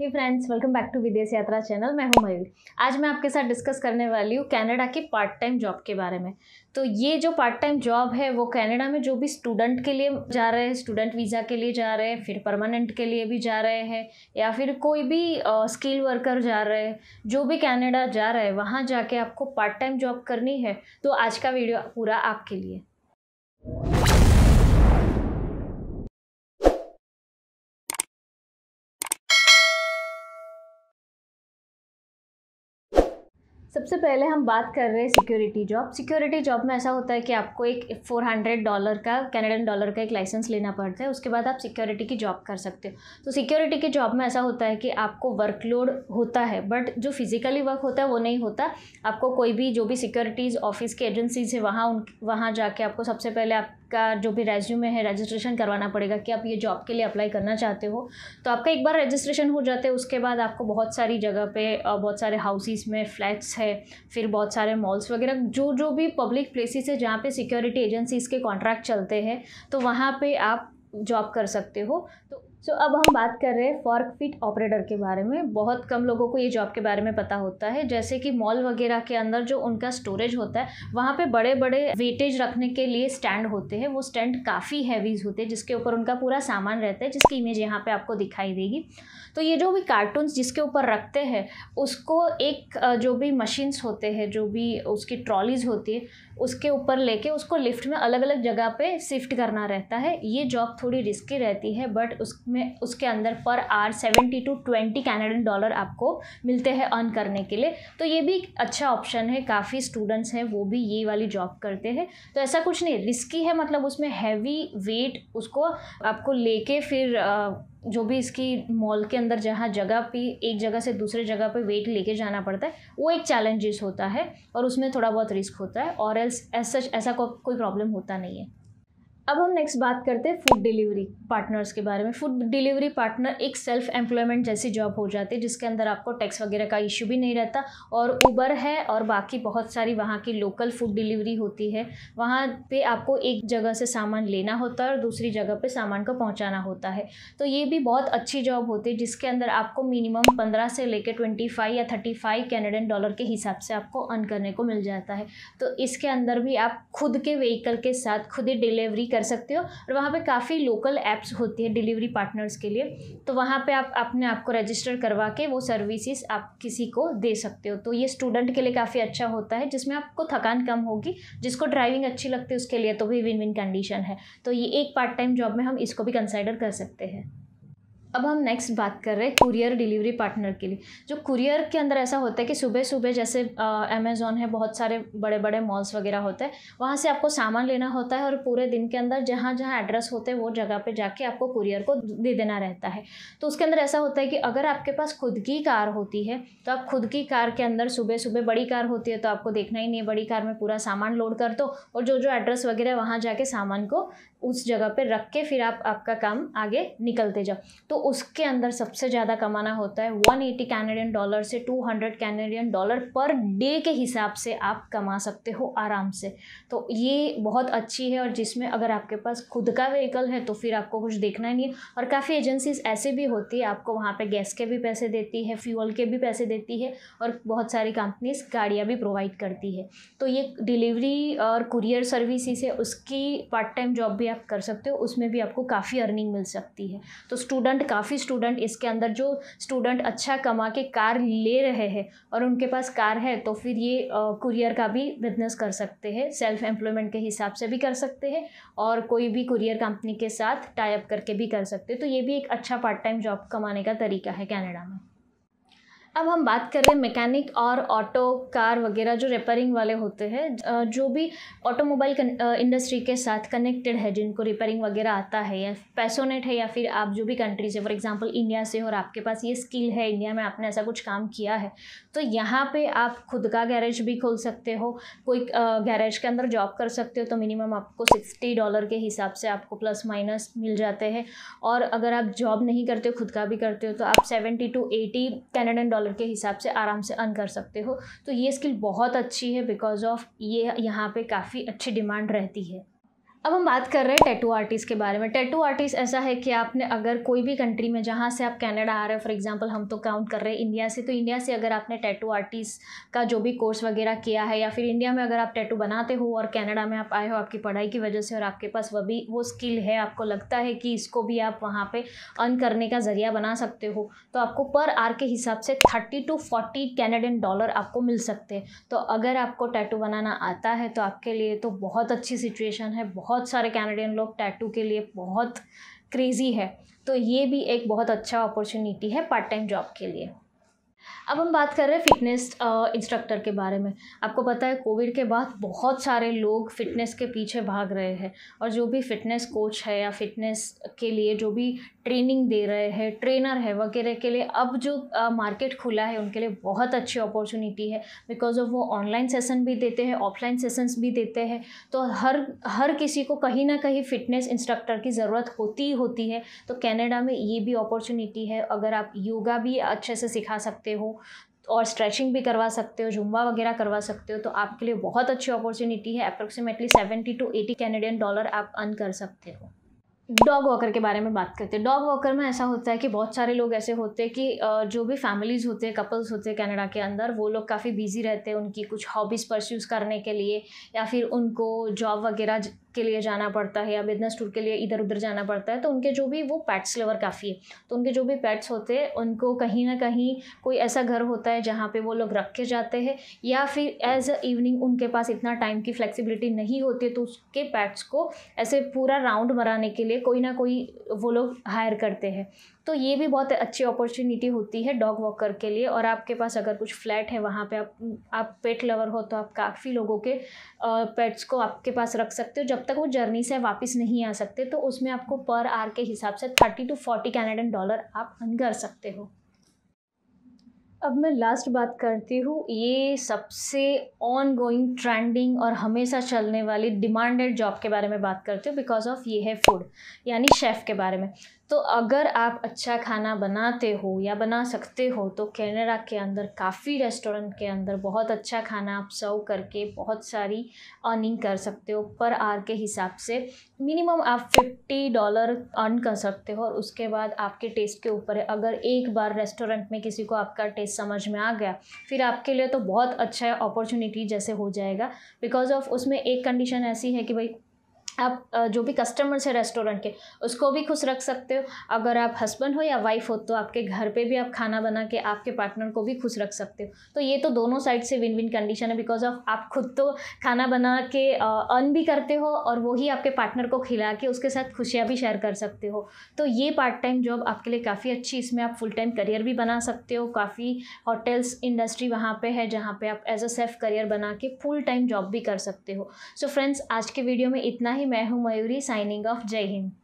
hey friends welcome back to Videsh Yatra channel मैं हूं मयूर आज मैं आपके साथ डिस्कस करने वाली हूँ कनाडा के पार्ट टाइम जॉब के बारे में तो ये जो पार्ट टाइम जॉब है वो कनाडा में जो भी स्टूडेंट के लिए जा रहे हैं स्टूडेंट वीज़ा के लिए जा रहे हैं फिर परमानेंट के लिए भी जा रहे हैं या फिर कोई भी स्किल वर्कर जा रहे हैं जो भी कैनेडा जा रहे हैं वहाँ जाके आपको पार्ट टाइम जॉब करनी है तो आज का वीडियो पूरा आपके लिए सबसे पहले हम बात कर रहे हैं सिक्योरिटी जॉब सिक्योरिटी जॉब में ऐसा होता है कि आपको एक फोर हंड्रेड डॉलर का कैनेडन डॉलर का एक लाइसेंस लेना पड़ता है उसके बाद आप सिक्योरिटी की जॉब कर सकते हो तो सिक्योरिटी की जॉब में ऐसा होता है कि आपको वर्कलोड होता है बट जो फिजिकली वर्क होता है वो नहीं होता आपको कोई भी जो भी सिक्योरिटीज़ ऑफिस की एजेंसीज है वहाँ उन वहाँ जाके आपको सबसे पहले आप का जो भी रेज्यूमे है रजिस्ट्रेशन करवाना पड़ेगा कि आप ये जॉब के लिए अप्लाई करना चाहते हो तो आपका एक बार रजिस्ट्रेशन हो जाता है उसके बाद आपको बहुत सारी जगह पे बहुत सारे हाउसेस में फ्लैट्स है फिर बहुत सारे मॉल्स वगैरह जो जो भी पब्लिक प्लेसेस है जहाँ पे सिक्योरिटी एजेंसीज के कॉन्ट्रैक्ट चलते हैं तो वहाँ पे आप जॉब कर सकते हो तो सो so, अब हम बात कर रहे हैं फॉर्क फिट ऑपरेटर के बारे में बहुत कम लोगों को ये जॉब के बारे में पता होता है जैसे कि मॉल वगैरह के अंदर जो उनका स्टोरेज होता है वहाँ पे बड़े बड़े वेटेज रखने के लिए स्टैंड होते हैं वो स्टैंड काफ़ी हैवीज होते हैं जिसके ऊपर उनका पूरा सामान रहता है जिसकी इमेज यहाँ पर आपको दिखाई देगी तो ये जो भी कार्टून्स जिसके ऊपर रखते हैं उसको एक जो भी मशीन्स होते हैं जो भी उसकी ट्रॉलीज होती है उसके ऊपर लेके उसको लिफ्ट में अलग अलग जगह पे शिफ्ट करना रहता है ये जॉब थोड़ी रिस्की रहती है बट उस में उसके अंदर per hour seventy to twenty Canadian dollar आपको मिलते हैं अर्न करने के लिए तो ये भी अच्छा ऑप्शन है काफ़ी स्टूडेंट्स हैं वो भी ये वाली जॉब करते हैं तो ऐसा कुछ नहीं रिस्की है मतलब उसमें हैवी वेट उसको आपको लेके फिर जो भी इसकी मॉल के अंदर जहाँ जगह पे एक जगह से दूसरे जगह पे वेट लेके जाना पड़ता है वो एक चैलेंजेस होता है और उसमें थोड़ा बहुत रिस्क होता है और एल्स ऐसा ऐसा को, कोई प्रॉब्लम होता नहीं है अब हम नेक्स्ट बात करते हैं फूड डिलीवरी पार्टनर्स के बारे में फूड डिलीवरी पार्टनर एक सेल्फ एम्प्लॉयमेंट जैसी जॉब हो जाती है जिसके अंदर आपको टैक्स वगैरह का इशू भी नहीं रहता और उबर है और बाकी बहुत सारी वहाँ की लोकल फूड डिलीवरी होती है वहाँ पे आपको एक जगह से सामान लेना होता है और दूसरी जगह पर सामान को पहुँचाना होता है तो ये भी बहुत अच्छी जॉब होती है जिसके अंदर आपको मिनिमम पंद्रह से लेकर ट्वेंटी फाइव या थर्टी फाइव कैनेडियन डॉलर के हिसाब से आपको अर्न करने को मिल जाता है तो इसके अंदर भी आप खुद के व्हीकल के साथ खुद ही डिलीवरी कर सकते हो और वहाँ पे काफ़ी लोकल ऐप्स होती है डिलीवरी पार्टनर्स के लिए तो वहाँ पे आप अपने आप को रजिस्टर करवा के वो सर्विसेज आप किसी को दे सकते हो तो ये स्टूडेंट के लिए काफ़ी अच्छा होता है जिसमें आपको थकान कम होगी जिसको ड्राइविंग अच्छी लगती है उसके लिए तो भी विन विन कंडीशन है तो ये एक पार्ट टाइम जॉब में हम इसको भी कंसिडर कर सकते हैं अब हम नेक्स्ट बात कर रहे हैं कुरियर डिलीवरी पार्टनर के लिए जो कुरियर के अंदर ऐसा होता है कि सुबह सुबह जैसे अमेज़ोन है बहुत सारे बड़े बड़े मॉल्स वगैरह होते हैं वहाँ से आपको सामान लेना होता है और पूरे दिन के अंदर जहाँ जहाँ एड्रेस होते हैं वो जगह पे जाके आपको कुरियर को दे देना रहता है तो उसके अंदर ऐसा होता है कि अगर आपके पास खुद की कार होती है तो आप खुद की कार के अंदर सुबह सुबह बड़ी कार होती है तो आपको देखना ही नहीं है बड़ी कार में पूरा सामान लोड कर दो और जो जो एड्रेस वगैरह वहाँ जाके सामान को उस जगह पर रख के फिर आप आपका काम आगे निकलते जाओ तो उसके अंदर सबसे ज़्यादा कमाना होता है 180 कैनेडियन डॉलर से 200 कैनेडियन डॉलर पर डे के हिसाब से आप कमा सकते हो आराम से तो ये बहुत अच्छी है और जिसमें अगर आपके पास खुद का व्हीकल है तो फिर आपको कुछ देखना ही नहीं है और काफ़ी एजेंसीज ऐसे भी होती है आपको वहाँ पर गैस के भी पैसे देती है फ्यूल के भी पैसे देती है और बहुत सारी कंपनीज गाड़ियाँ भी प्रोवाइड करती है तो ये डिलीवरी और कुरियर सर्विस है उसकी पार्ट टाइम जॉब भी आप कर सकते हो उसमें भी आपको काफ़ी अर्निंग मिल सकती है तो स्टूडेंट काफ़ी स्टूडेंट इसके अंदर जो स्टूडेंट अच्छा कमा के कार ले रहे हैं और उनके पास कार है तो फिर ये कुरियर का भी बिजनेस कर सकते हैं सेल्फ एम्प्लॉयमेंट के हिसाब से भी कर सकते हैं और कोई भी कुरियर कंपनी के साथ टाइप करके भी कर सकते हैं तो ये भी एक अच्छा पार्ट टाइम जॉब कमाने का तरीका है कैनेडा में अब हम बात करें मैकेनिक और ऑटो कार वगैरह जो रिपेयरिंग वाले होते हैं जो भी ऑटोमोबाइल इंडस्ट्री के साथ कनेक्टेड है जिनको रिपेयरिंग वगैरह आता है या पैसोनेट है या फिर आप जो भी कंट्री से फॉर एग्जांपल इंडिया से और आपके पास ये स्किल है इंडिया में आपने ऐसा कुछ काम किया है तो यहाँ पर आप खुद का गैरेज भी खोल सकते हो कोई गैरेज के अंदर जॉब कर सकते हो तो मिनिमम आपको सिक्सटी डॉलर के हिसाब से आपको प्लस माइनस मिल जाते हैं और अगर आप जॉब नहीं करते हो खुद का भी करते हो तो आप seventy to eighty Canadian dollar dollar के हिसाब से आराम से अर्न कर सकते हो तो ये स्किल बहुत अच्छी है बिकॉज ऑफ ये यहाँ पे काफ़ी अच्छी डिमांड रहती है अब हम बात कर रहे हैं टैटू आर्टिस्ट के बारे में टैटू आर्टिस्ट ऐसा है कि आपने अगर कोई भी कंट्री में जहाँ से आप कनाडा आ रहे हो फॉर एग्जांपल हम तो काउंट कर रहे हैं इंडिया से तो इंडिया से अगर आपने टैटू आर्टिस्ट का जो भी कोर्स वगैरह किया है या फिर इंडिया में अगर आप टैटू बनाते हो और कैनेडा में आप आए हो आपकी पढ़ाई की वजह से और आपके पास वह भी वो स्किल है आपको लगता है कि इसको भी आप वहाँ पर अर्न करने का ज़रिया बना सकते हो तो आपको पर आर के हिसाब से thirty to forty Canadian dollar आपको मिल सकते हैं तो अगर आपको टैटू बनाना आता है तो आपके लिए तो बहुत अच्छी सिचुएशन है बहुत बहुत सारे कैनेडियन लोग टैटू के लिए बहुत क्रेज़ी है तो ये भी एक बहुत अच्छा अपॉर्चुनिटी है पार्ट टाइम जॉब के लिए अब हम बात कर रहे हैं फिटनेस इंस्ट्रक्टर के बारे में आपको पता है कोविड के बाद बहुत सारे लोग फिटनेस के पीछे भाग रहे हैं और जो भी फिटनेस कोच है या फिटनेस के लिए जो भी ट्रेनिंग दे रहे हैं ट्रेनर है वगैरह के लिए अब जो मार्केट खुला है उनके लिए बहुत अच्छी अपॉर्चुनिटी है बिकॉज ऑफ वो ऑनलाइन सेशन भी देते हैं ऑफलाइन सेशंस भी देते हैं तो हर हर किसी को कहीं ना कहीं फिटनेस इंस्ट्रक्टर की ज़रूरत होती ही होती है तो कैनेडा में ये भी अपॉर्चुनिटी है अगर आप योगा भी अच्छे से सिखा सकते हो और स्ट्रेचिंग भी करवा सकते हो जुम्बा वगैरह करवा सकते हो तो आपके लिए बहुत अच्छी अपॉर्चुनिटी है approximately seventy to eighty Canadian dollar आप अर्न कर सकते हो डॉग वॉकर के बारे में बात करते हैं डॉग वॉकर में ऐसा होता है कि बहुत सारे लोग ऐसे होते हैं कि जो भी फैमिलीज होते हैं कपल्स होते हैं कनाडा के अंदर वो लोग काफ़ी बिजी रहते हैं उनकी कुछ हॉबीज़ परस्यूज़ करने के लिए या फिर उनको जॉब वगैरह के लिए जाना पड़ता है या बिजनेस टूर के लिए इधर उधर जाना पड़ता है तो उनके जो भी वो पैट्स लेवर काफ़ी है तो उनके जो भी पैट्स होते हैं उनको कहीं ना कहीं कोई ऐसा घर होता है जहाँ पे वो लोग रख के जाते हैं या फिर एज अ इवनिंग उनके पास इतना टाइम की फ्लेक्सिबिलिटी नहीं होती तो उसके पैट्स को ऐसे पूरा राउंड मराने के लिए कोई ना कोई वो लोग हायर करते हैं तो ये भी बहुत अच्छी अपॉर्चुनिटी होती है डॉग वॉकर के लिए और आपके पास अगर कुछ फ्लैट है वहाँ पे आप आप पेट लवर हो तो आप काफ़ी लोगों के पेट्स को आपके पास रख सकते हो जब जब तक वो जर्नी से वापस नहीं आ सकते तो उसमें आपको पर आर के हिसाब से thirty to forty Canadian dollar आप अर्न कर सकते हो अब मैं लास्ट बात करती हूँ ये सबसे ऑन गोइंग ट्रेंडिंग और हमेशा चलने वाली डिमांडेड जॉब के बारे में बात करती हूँ बिकॉज ऑफ ये है फूड यानी शेफ़ के बारे में तो अगर आप अच्छा खाना बनाते हो या बना सकते हो तो कैनेडा के अंदर काफ़ी रेस्टोरेंट के अंदर बहुत अच्छा खाना आप सर्व करके बहुत सारी अर्निंग कर सकते हो पर आर के हिसाब से मिनिमम आप फिफ्टी डॉलर अर्न कर सकते हो और उसके बाद आपके टेस्ट के ऊपर है अगर एक बार रेस्टोरेंट में किसी को आपका टेस्ट समझ में आ गया फिर आपके लिए तो बहुत अच्छा अपॉर्चुनिटी जैसे हो जाएगा बिकॉज ऑफ उसमें एक कंडीशन ऐसी है कि भाई आप जो भी कस्टमर्स है रेस्टोरेंट के उसको भी खुश रख सकते हो अगर आप हस्बैंड हो या वाइफ हो तो आपके घर पे भी आप खाना बना के आपके पार्टनर को भी खुश रख सकते हो तो ये तो दोनों साइड से विन विन कंडीशन है बिकॉज ऑफ आप खुद तो खाना बना के अर्न भी करते हो और वही आपके पार्टनर को खिला के उसके साथ खुशियाँ भी शेयर कर सकते हो तो ये पार्ट टाइम जॉब आपके लिए काफ़ी अच्छी इसमें आप फुल टाइम करियर भी बना सकते हो काफ़ी होटल्स इंडस्ट्री वहाँ पर है जहाँ पर आप एज अ सेफ करियर बना के फुल टाइम जॉब भी कर सकते हो सो फ्रेंड्स आज के वीडियो में इतना ही मैं हूँ मयूरी साइनिंग ऑफ जय हिंद